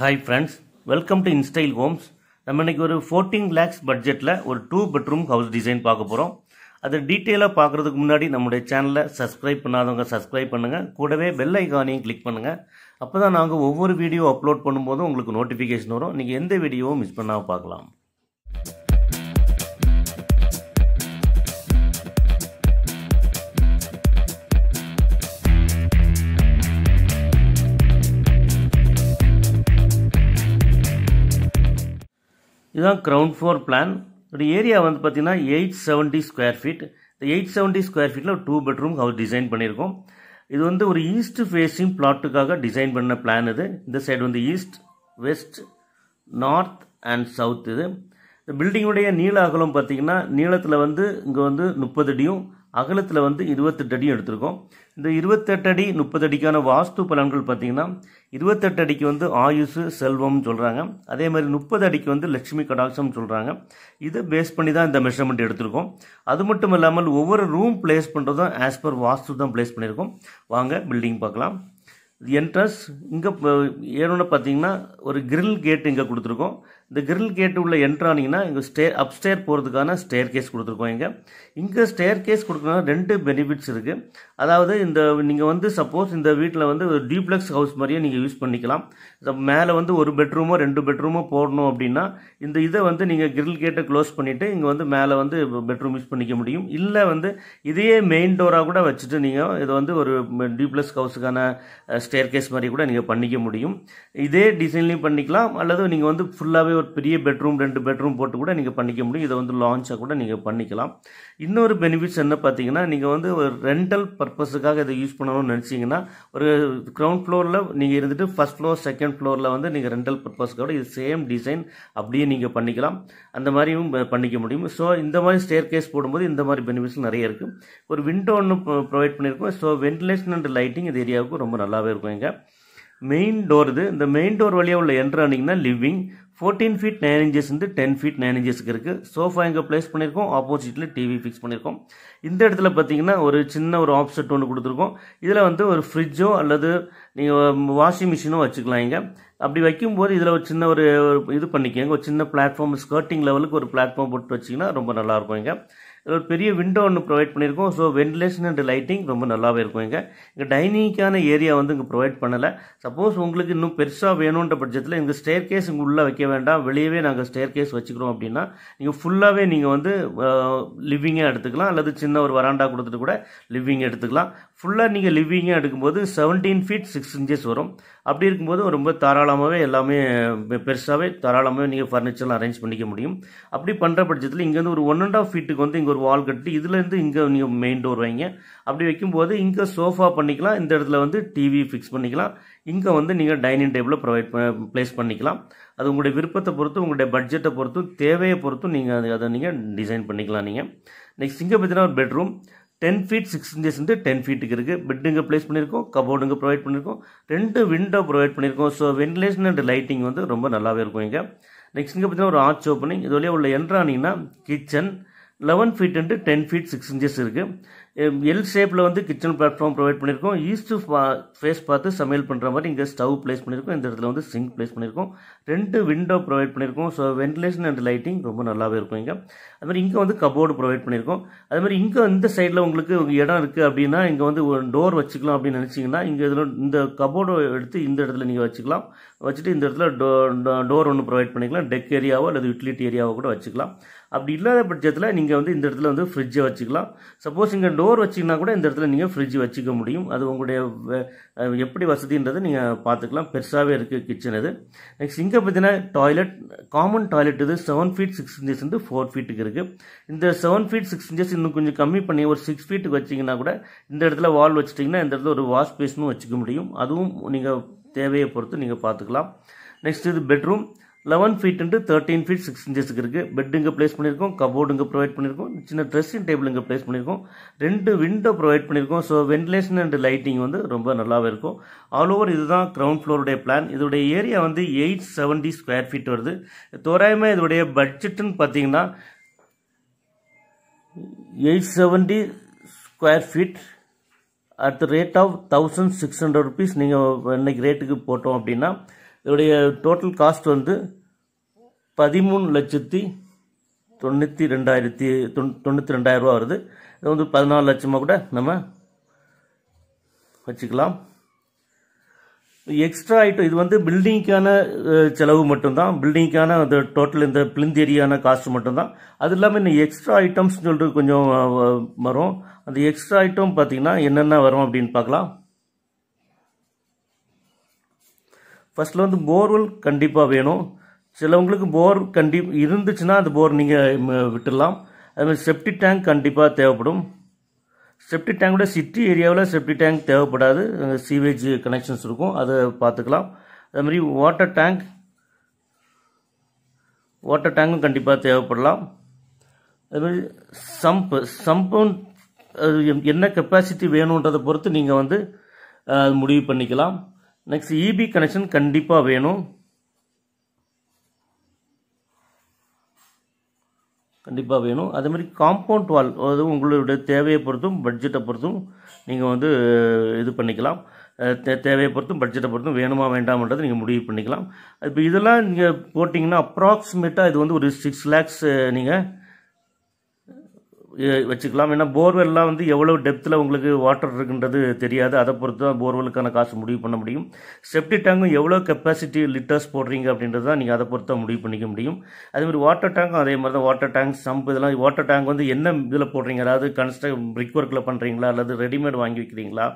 hi friends welcome to Instyle homes நம்ம இன்றைக்கி ஒரு ஃபோர்டீன் லேக்ஸ் பட்ஜெட்டில் ஒரு டூ பெட்ரூம் ஹவுஸ் டிசைன் பார்க்க போகிறோம் அதை டீட்டெயிலாக பார்க்குறதுக்கு முன்னாடி நம்முடைய சேனலை சப்ஸ்கிரைப் பண்ணாதவங்க சப்ஸ்கிரைப் பண்ணுங்கள் கூடவே பெல் ஐக்கானையும் கிளிக் பண்ணுங்கள் அப்போ தான் நாங்கள் ஒவ்வொரு வீடியோ அப்லோட் பண்ணும்போதும் உங்களுக்கு நோட்டிஃபிகேஷன் வரும் நீங்கள் எந்த வீடியோவும் மிஸ் பண்ணாமல் பார்க்கலாம் இதுதான் கிரவுண்ட் ஃபோர் பிளான் ஒரு ஏரியா வந்து பார்த்தீங்கன்னா எயிட் செவன்ட்டி ஸ்கொயர் ஃபீட் இந்த எயிட் செவன்ட்டி ஸ்கொயர் ஃபீட்டில் ஒரு டூ பெட்ரூம் ஹவுஸ் டிசைன் பண்ணியிருக்கோம் இது வந்து ஒரு ஈஸ்ட் ஃபேஸிங் பிளாட்டுக்காக டிசைன் பண்ண பிளான் இது இந்த சைடு வந்து east west north and south இது இந்த பில்டிங்குடைய நீள அகலம் பார்த்தீங்கன்னா நீளத்தில் வந்து இங்கே வந்து முப்பது அடியும் அகலத்தில் வந்து இருபத்தெட்டு அடியும் எடுத்திருக்கோம் இந்த இருபத்தெட்டு அடி முப்பது அடிக்கான வாஸ்து பலன்கள் பார்த்திங்கன்னா இருபத்தெட்டு அடிக்கு வந்து ஆயுசு செல்வம்னு சொல்கிறாங்க அதே மாதிரி முப்பது அடிக்கு வந்து லட்சுமி கடாட்சம்னு சொல்கிறாங்க இதை பேஸ் பண்ணி தான் இந்த மெஷர்மெண்ட் எடுத்திருக்கோம் அது மட்டும் இல்லாமல் ஒவ்வொரு ரூம் பிளேஸ் பண்ணுறதும் ஆஸ் பர் வாஸ்து தான் பிளேஸ் பண்ணியிருக்கோம் வாங்க பில்டிங் பார்க்கலாம் என்ட்ரன்ஸ் இங்கே ஏன்னு பார்த்தீங்கன்னா ஒரு கிரில் கேட் இங்கே கொடுத்துருக்கோம் இந்த கிரில் கேட்டு உள்ள என்ட்ரானிங்கன்னா இங்கே ஸ்டே அப்ஸ்டேர் போகிறதுக்கான ஸ்டேர் கேஸ் கொடுத்துருக்கோம் இங்கே இங்கே ஸ்டேர் கேஸ் கொடுக்குறதுனால ரெண்டு பெனிஃபிட்ஸ் இருக்குது அதாவது இந்த நீங்கள் வந்து சப்போஸ் இந்த வீட்டில் வந்து ஒரு டியூப்ளெக்ஸ் ஹவுஸ் மாதிரியே நீங்கள் யூஸ் பண்ணிக்கலாம் மேலே வந்து ஒரு பெட்ரூமோ ரெண்டு பெட்ரூமோ போடணும் அப்படின்னா இந்த இதை வந்து நீங்கள் கிரில் கேட்டை க்ளோஸ் பண்ணிவிட்டு இங்கே வந்து மேலே வந்து பெட்ரூம் யூஸ் பண்ணிக்க முடியும் இல்லை வந்து இதையே மெயின் டோராக கூட வச்சுட்டு நீங்கள் இதை வந்து ஒரு டியூப்ளெக்ஸ் ஹவுஸுக்கான ஸ்டேர் கேஸ் மாதிரி கூட நீங்கள் பண்ணிக்க முடியும் இதே டிசைன்லேயும் பண்ணிக்கலாம் அல்லது நீங்கள் வந்து ஃபுல்லாகவே ஒரு பெரிய பெட்ரூம் ரெண்டு பெட்ரூம் போட்டு கூட நீங்கள் பண்ணிக்க முடியும் இதை வந்து லான்ச்சாக கூட நீங்கள் பண்ணிக்கலாம் இன்னொரு பெனிஃபிட்ஸ் என்ன பார்த்தீங்கன்னா நீங்கள் வந்து ஒரு ரெண்டல் பர்பஸுக்காக இதை யூஸ் பண்ணணும்னு நினச்சிங்கன்னா ஒரு கிரவுண்ட் ஃப்ளோரில் நீங்கள் இருந்துட்டு ஃபஸ்ட் ஃப்ளோர் செகண்ட் ஃப்ளோரில் வந்து நீங்கள் ரெண்டல் பர்பஸ்க்கோட இது சேம் டிசைன் அப்படியே நீங்கள் பண்ணிக்கலாம் அந்த மாதிரியும் பண்ணிக்க முடியும் ஸோ இந்த மாதிரி ஸ்டேர் கேஸ் போடும்போது இந்த மாதிரி பெனிஃபிட்ஸ் நிறைய இருக்குது ஒரு விண்டோ ஒன்று ப்ரொவைட் பண்ணியிருக்கோம் ஸோ வென்டிலேஷன் அண்ட் லைட்டிங் இந்த ஏரியாவுக்கு ரொம்ப நல்லாவே இருக்கும் இங்கே மெயின் டோர் இது இந்த மெயின் டோர் வழியாக உள்ள என்ட்ரு ஆனிங்கன்னா living fourteen feet nine inches வந்து டென் ஃபீட் நைன் இன்ச்சஸ்க்கு இருக்குது சோஃபா இங்கே பிளேஸ் பண்ணியிருக்கோம் ஆப்போசிட்டில் டிவி ஃபிக்ஸ் பண்ணியிருக்கோம் இந்த இடத்துல பார்த்தீங்கன்னா ஒரு சின்ன ஒரு ஆப்செட் ஒன்று கொடுத்துருக்கோம் இதில் வந்து ஒரு ஃப்ரிட்ஜோ அல்லது நீங்கள் வாஷிங் மிஷினோ வச்சுக்கலாம் இங்கே அப்படி வைக்கும்போது இதில் ஒரு சின்ன ஒரு இது பண்ணிக்கோங்க ஒரு சின்ன பிளாட்ஃபார்ம் ஸ்கர்ட்டிங் லெவலுக்கு ஒரு பிளாட்ஃபார்ம் போட்டு வச்சிங்கன்னா ரொம்ப நல்லாயிருக்கும் இங்கே ஒரு பெரிய விண்டோ ஒன்று ப்ரொவைட் பண்ணியிருக்கோம் ஸோ வென்டிலேஷன் அண்ட் லைட்டிங் ரொம்ப நல்லாவே இருக்கும் இங்கே இங்கே டைனிங்க்கான ஏரியா வந்து இங்கே ப்ரொவைட் பண்ணலை சப்போஸ் உங்களுக்கு இன்னும் பெருசாக வேணுன்ற பட்சத்தில் இங்கே ஸ்டேர் கேஸ் இங்கே உள்ளே வைக்க வேண்டாம் வெளியவே நாங்கள் ஸ்டேர் கேஸ் வச்சுக்கிறோம் அப்படின்னா நீங்கள் ஃபுல்லாகவே நீங்கள் வந்து லிவிங்காக எடுத்துக்கலாம் அல்லது சின்ன ஒரு வராண்டா கொடுத்துட்டு கூட லிவிங் எடுத்துக்கலாம் ஃபுல்லாக நீங்கள் லிவிங்காக எடுக்கும்போது செவன்டீன் ஃபீட் சிக்ஸ் இன்ச்சஸ் வரும் அப்படி இருக்கும்போது ரொம்ப தாராளமாகவே எல்லாமே பெருசாகவே தாராளமாகவே நீங்கள் ஃபர்னிச்சர்லாம் அரேஞ்ச் பண்ணிக்க முடியும் அப்படி பண்ணுற பட்சத்தில் இங்கேருந்து ஒரு ஒன் அண்ட் ஆஃப் ஃபீட்டுக்கு வந்து இங்கே ஒரு வால் கட்டி இதுலேருந்து இங்கே நீங்கள் மெயின் டோர் வைங்க அப்படி வைக்கும்போது இங்கே சோஃபா பண்ணிக்கலாம் இந்த இடத்துல வந்து டிவி ஃபிக்ஸ் பண்ணிக்கலாம் இங்கே வந்து நீங்கள் டைனிங் டேபிளை ப்ரொவைட் ப்ளேஸ் பண்ணிக்கலாம் அது உங்களுடைய விருப்பத்தை பொறுத்து உங்களுடைய பட்ஜெட்டை பொறுத்தும் தேவையை பொறுத்தும் நீங்கள் அதை அதை நீங்கள் டிசைன் பண்ணிக்கலாம் நீங்கள் நெக்ஸ்ட் இங்கே பார்த்தீங்கன்னா ஒரு bedroom ten feet six inches வந்து டென் ஃபீட்டுக்கு இருக்குது பெட்டுங்க ப்ளேஸ் பண்ணியிருக்கோம் கபோர்டுங்க ப்ரொவைட் பண்ணியிருக்கோம் ரெண்டு விண்டோ ப்ரொவைட் பண்ணியிருக்கோம் ஸோ வென்டிலேஷன் அண்ட் லைட்டிங் வந்து ரொம்ப நல்லாவே இருக்கும் இங்கே நெக்ஸ்ட் இங்கே பார்த்தீங்கன்னா ஒரு ஆர்ச் ஓப்பனிங் இது வழியாக உள்ள என்ட்ரானிங்கன்னா kitchen eleven feet and ten feet six inches இருக்குது எல் ஷேப்பில் வந்து கிச்சன் பிளாட்ஃபார்ம் ப்ரொவைட் பண்ணியிருக்கோம் ஈஸ்ட்டு ஃபேஸ் பார்த்து சமையல் பண்ணுற மாதிரி இங்கே ஸ்டவ் பிளேஸ் பண்ணியிருக்கோம் இந்த இடத்துல வந்து சிங்க் பிளேஸ் பண்ணியிருக்கோம் ரெண்டு விண்டோ ப்ரொவைட் பண்ணியிருக்கோம் ஸோ வென்டிலேஷன் அண்ட் லைட்டிங் ரொம்ப நல்லாவே இருக்கும் இங்கே அதுமாதிரி இங்கே வந்து கபோர்டு ப்ரொவைட் பண்ணியிருக்கோம் அது மாதிரி இங்கே இந்த சைடில் உங்களுக்கு இடம் இருக்குது அப்படின்னா இங்கே வந்து ஒரு டோர் வச்சுக்கலாம் அப்படின்னு நினச்சிங்கன்னா இங்கே இதில் இந்த கபோர்டை எடுத்து இந்த இடத்துல நீங்கள் வச்சுக்கலாம் வச்சுட்டு இந்த இடத்துல டோ டோர் ஒன்று ப்ரொவைட் பண்ணிக்கலாம் டெக் ஏரியாவோ அல்லது யூட்டிலிட்டி ஏரியாவோ கூட வச்சுக்கலாம் அப்படி இல்லாத பட்சத்தில் நீங்கள் வந்து இந்த இடத்துல வந்து ஃப்ரிட்ஜை வச்சுக்கலாம் சப்போஸ் இங்கே டோர் வச்சிங்கன்னா கூட இந்த இடத்துல நீங்கள் ஃப்ரிட்ஜ் வச்சுக்க முடியும் அது உங்களுடைய எப்படி வசதின்றதை நீங்கள் பார்த்துக்கலாம் பெருசாகவே இருக்குது கிச்சன் இது நெக்ஸ்ட் இங்கே பார்த்தீங்கன்னா டாய்லெட் காமன் டாய்லெட் இது செவன் ஃபீட் சிக்ஸ் இன்ச்சஸ் வந்து ஃபோர் ஃபீட்டுக்கு இருக்குது இந்த செவன் ஃபீட் சிக்ஸ் இன்ச்சஸ் இன்னும் கொஞ்சம் கம்மி பண்ணி ஒரு சிக்ஸ் ஃபீட்டுக்கு வச்சிங்கன்னா கூட இந்த இடத்துல வால் வச்சிட்டிங்கன்னா இந்த இடத்துல ஒரு வாஷ் பேஸ்னும் வச்சுக்க முடியும் அதுவும் நீங்கள் தேவையை பொறுத்து நீங்கள் பார்த்துக்கலாம் நெக்ஸ்ட் இது bedroom eleven feet into thirteen feet six இன்ச்சஸ்க்கு இருக்குது இங்கே பிளேஸ் பண்ணியிருக்கோம் இங்கே ப்ரொவைட் பண்ணியிருக்கோம் சின்ன ட்ரெஸ்ஸிங் டேபிளுங்க பிளேஸ் பண்ணியிருக்கோம் ரெண்டு விண்டோ ப்ரொவைட் பண்ணியிருக்கோம் ஸோ வென்டிலேஷன் அண்ட் லைட்டிங் வந்து ரொம்ப நல்லாவே இருக்கும் ஆல் ஓவர் இதுதான் கிரவுண்ட் ஃப்ளோருடைய பிளான் இதோடைய ஏரியா வந்து எயிட் செவன்டி ஸ்கொயர் ஃபீட் வருது தோராயமாக இதோடைய பட்ஜெட்டுன்னு பார்த்தீங்கன்னா eight seventy square feet at the rate of thousand six hundred rupees நீங்கள் இன்னைக்கு ரேட்டுக்கு போட்டோம் அப்படின்னா இதோடைய டோட்டல் காஸ்ட் வந்து பதிமூணு லட்சத்தி தொண்ணூற்றி ரெண்டாயிரத்தி தொண் தொண்ணூற்றி ரெண்டாயிரரூவா வருது இது வந்து பதினாலு லட்சமாக கூட நம்ம வச்சுக்கலாம் எக்ஸ்ட்ரா ஐட்டம் இது வந்து பில்டிங்க்கான செலவு மட்டும்தான் பில்டிங்க்கான அந்த டோட்டல் இந்த பிளிந்த் ஏரியான காஸ்ட் மட்டும்தான் அது இல்லாமல் இந்த எக்ஸ்ட்ரா ஐட்டம்ஸ் சொல்லிட்டு கொஞ்சம் வரும் அந்த எக்ஸ்ட்ரா ஐட்டம் பார்த்தீங்கன்னா என்னென்ன வரும் அப்படின்னு பார்க்கலாம் ஃபஸ்ட்டில் வந்து போர்வெல் கண்டிப்பாக வேணும் சிலவங்களுக்கு போர் கண்டி இருந்துச்சுன்னா அந்த போர் நீங்கள் விட்டுடலாம் அதுமாதிரி செப்டி டேங்க் கண்டிப்பாக தேவைப்படும் செப்டி டேங்கோட சிட்டி ஏரியாவில் செப்டி டேங்க் தேவைப்படாது சீவேஜ் கனெக்ஷன்ஸ் இருக்கும் அதை பார்த்துக்கலாம் அதுமாதிரி வாட்டர் டேங்க் வாட்டர் டேங்கும் கண்டிப்பாக தேவைப்படலாம் அதுமாதிரி சம்ப்பு சம்பும் என்ன கெப்பாசிட்டி வேணுன்றதை பொறுத்து நீங்கள் வந்து முடிவு பண்ணிக்கலாம் நெக்ஸ்ட் இபி கனெக்ஷன் கண்டிப்பாக வேணும் கண்டிப்பாக வேணும் அதேமாதிரி காம்பவுண்ட் வால் அதாவது உங்களுடைய தேவையை பொறுத்தும் பட்ஜெட்டை பொறுத்தும் நீங்கள் வந்து இது பண்ணிக்கலாம் தே தேவையை பொறுத்தும் பட்ஜெட்டை பொறுத்தும் வேணுமா வேண்டாமன்றதை நீங்கள் முடிவு பண்ணிக்கலாம் இப்போ இதெல்லாம் நீங்கள் போட்டிங்கன்னா அப்ராக்சிமேட்டாக இது வந்து ஒரு சிக்ஸ் லேக்ஸ் நீங்கள் வச்சுக்கலாம் ஏன்னா போர்வெல்லாம் வந்து எவ்வளோ டெப்த்தில் உங்களுக்கு வாட்டர் இருக்குன்றது தெரியாது அதை பொறுத்து தான் போர்வெலுக்கான காசு முடிவு பண்ண முடியும் செப்டி டேங்கும் எவ்வளோ கெப்பாசிட்டி லிட்டர்ஸ் போடுறீங்க அப்படின்றது தான் நீங்கள் அதை பொறுத்து தான் முடிவு பண்ணிக்க முடியும் அதேமாதிரி வாட்டர் டேங்கும் அதே மாதிரி தான் வாட்டர் டேங்க் சம்ப் இதெல்லாம் வாட்டர் டேங்க் வந்து என்ன இதில் போடுறீங்க அதாவது கன்ஸ்ட்ரக் பிரிக் ஒர்க்கில் பண்ணுறீங்களா அல்லது ரெடிமேட் வாங்கி வைக்கிறீங்களா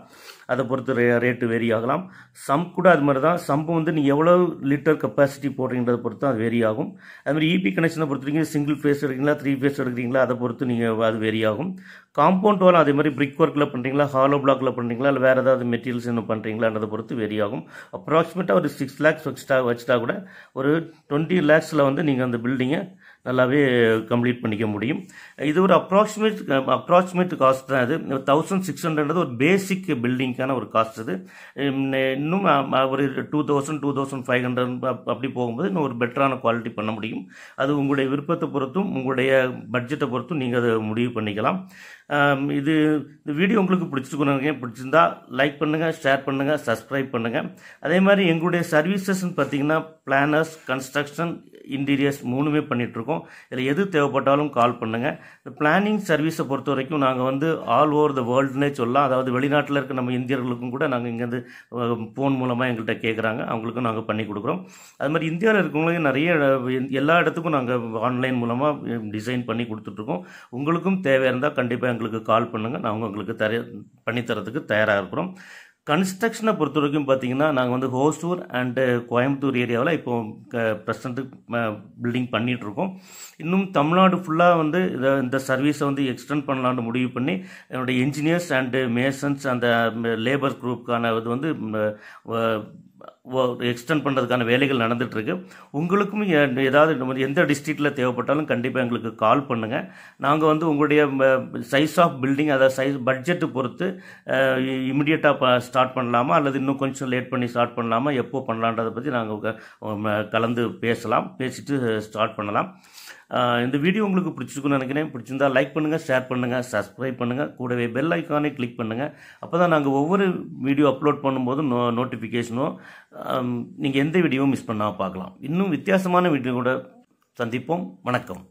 அதை பொறுத்து ரே ரேட்டு வேரி ஆகலாம் சம்ப் கூட அது மாதிரி தான் சம்பு வந்து நீங்கள் எவ்வளோ லிட்டர் கெப்பாசிட்டி போடுறீங்கிறத பொறுத்து அது வேரி ஆகும் அது மாதிரி இபி e கனெக்ஷனை பொறுத்த சிங்கிள் ஃபேஸ் எடுக்கிறீங்களா த்ரீ ஃபேஸ் எடுக்கிறீங்களா அதை பொறுத்து நீங்கள் அது வேரி ஆகும் காம்பவுண்ட் வேலை அதே மாதிரி பிரிக் ஒர்க்கில் பண்ணுறீங்களா ஹாலோ பிளாக்கில் பண்ணுறீங்களா இல்லை வேறு ஏதாவது மெட்டீரியல்ஸ் என்ன பண்ணுறீங்களான்றதை பொறுத்து வேரி ஆகும் அப்ராக்சிமேட்டாக ஒரு சிக்ஸ் லேக்ஸ் வச்சுட்டா வச்சுட்டா கூட ஒரு டுவெண்ட்டி லேக்ஸில் வந்து நீங்கள் அந்த பில்டிங்கை நல்லாவே கம்ப்ளீட் பண்ணிக்க முடியும் இது ஒரு அப்ராக்சிமேட் அப்ராக்சிமேட் காஸ்ட் தான் அது தௌசண்ட் சிக்ஸ் ஹண்ட்ரட்ன்றது ஒரு பேசிக் பில்டிங்க்கான ஒரு காஸ்ட் இது இன்னும் ஒரு two thousand two thousand five hundred அப்படி போகும்போது இன்னும் ஒரு பெட்டரான குவாலிட்டி பண்ண முடியும் அது உங்களுடைய விருப்பத்தை பொறுத்தும் உங்களுடைய பட்ஜெட்டை பொறுத்தும் நீங்கள் அதை முடிவு பண்ணிக்கலாம் இது இந்த வீடியோ உங்களுக்கு பிடிச்சிருக்கணுங்க பிடிச்சிருந்தா லைக் பண்ணுங்கள் ஷேர் பண்ணுங்கள் சப்ஸ்கிரைப் பண்ணுங்கள் அதே மாதிரி எங்களுடைய சர்வீசஸ்ன்னு பார்த்தீங்கன்னா பிளானர்ஸ் கன்ஸ்ட்ரக்ஷன் இன்டீரியர்ஸ் மூணுமே பண்ணிகிட்ருக்கோம் இதில் எது தேவைப்பட்டாலும் கால் பண்ணுங்கள் இந்த பிளானிங் சர்வீஸை பொறுத்த வரைக்கும் நாங்கள் வந்து ஆல் ஓவர் த வேர்ல்டுனே சொல்லலாம் அதாவது வெளிநாட்டில் இருக்க நம்ம இந்தியர்களுக்கும் கூட நாங்கள் இங்கேருந்து ஃபோன் மூலமாக எங்கள்கிட்ட கேட்குறாங்க அவங்களுக்கும் நாங்கள் பண்ணி கொடுக்குறோம் அது மாதிரி இந்தியாவில் இருக்கவங்களுக்கு நிறைய எல்லா இடத்துக்கும் நாங்கள் ஆன்லைன் மூலமாக டிசைன் பண்ணி கொடுத்துட்ருக்கோம் உங்களுக்கும் தேவையாக இருந்தால் கண்டிப்பாக எங்களுக்கு கால் பண்ணுங்கள் நாங்கள் உங்களுக்கு தர பண்ணித்தரத்துக்கு தயாராக இருக்கிறோம் கன்ஸ்ட்ரக்ஷனை பொறுத்த வரைக்கும் பார்த்தீங்கன்னா நாங்கள் வந்து ஹோசூர் அண்டு கோயம்புத்தூர் ஏரியாவில் இப்போ ப்ரெசண்ட்டு பில்டிங் பண்ணிகிட்ருக்கோம் இன்னும் தமிழ்நாடு ஃபுல்லாக வந்து இதை இந்த சர்வீஸை வந்து எக்ஸ்டெண்ட் பண்ணலான்னு முடிவு பண்ணி என்னுடைய இன்ஜினியர்ஸ் அண்டு மேசன்ஸ் அந்த லேபர் குரூப்புக்கான இது வந்து எக்ஸ்டெண்ட் பண்ணுறதுக்கான வேலைகள் நடந்துகிட்ருக்கு உங்களுக்கும் ஏதாவது எந்த டிஸ்ட்ரிக்டில் தேவைப்பட்டாலும் கண்டிப்பாக எங்களுக்கு கால் பண்ணுங்கள் நாங்கள் வந்து உங்களுடைய சைஸ் ஆஃப் பில்டிங் அதாவது சைஸ் பட்ஜெட்டு பொறுத்து இமிடியேட்டாக ஸ்டார்ட் பண்ணலாமா அல்லது இன்னும் கொஞ்சம் லேட் பண்ணி ஸ்டார்ட் பண்ணலாமா எப்போ பண்ணலான்றதை பற்றி நாங்கள் கலந்து பேசலாம் பேசிட்டு ஸ்டார்ட் பண்ணலாம் இந்த வீடியோ உங்களுக்கு பிடிச்சிருக்குன்னு நினைக்கிறேன் பிடிச்சிருந்தா லைக் பண்ணுங்கள் ஷேர் பண்ணுங்கள் சப்ஸ்கிரைப் பண்ணுங்கள் கூடவே பெல் ஐக்கானே கிளிக் பண்ணுங்கள் அப்போ தான் நாங்கள் ஒவ்வொரு வீடியோ அப்லோட் பண்ணும்போதும் நோ நோட்டிஃபிகேஷனும் நீங்கள் எந்த வீடியோவும் மிஸ் பண்ணால் பார்க்கலாம் இன்னும் வித்தியாசமான வீடியோ கூட சந்திப்போம் வணக்கம்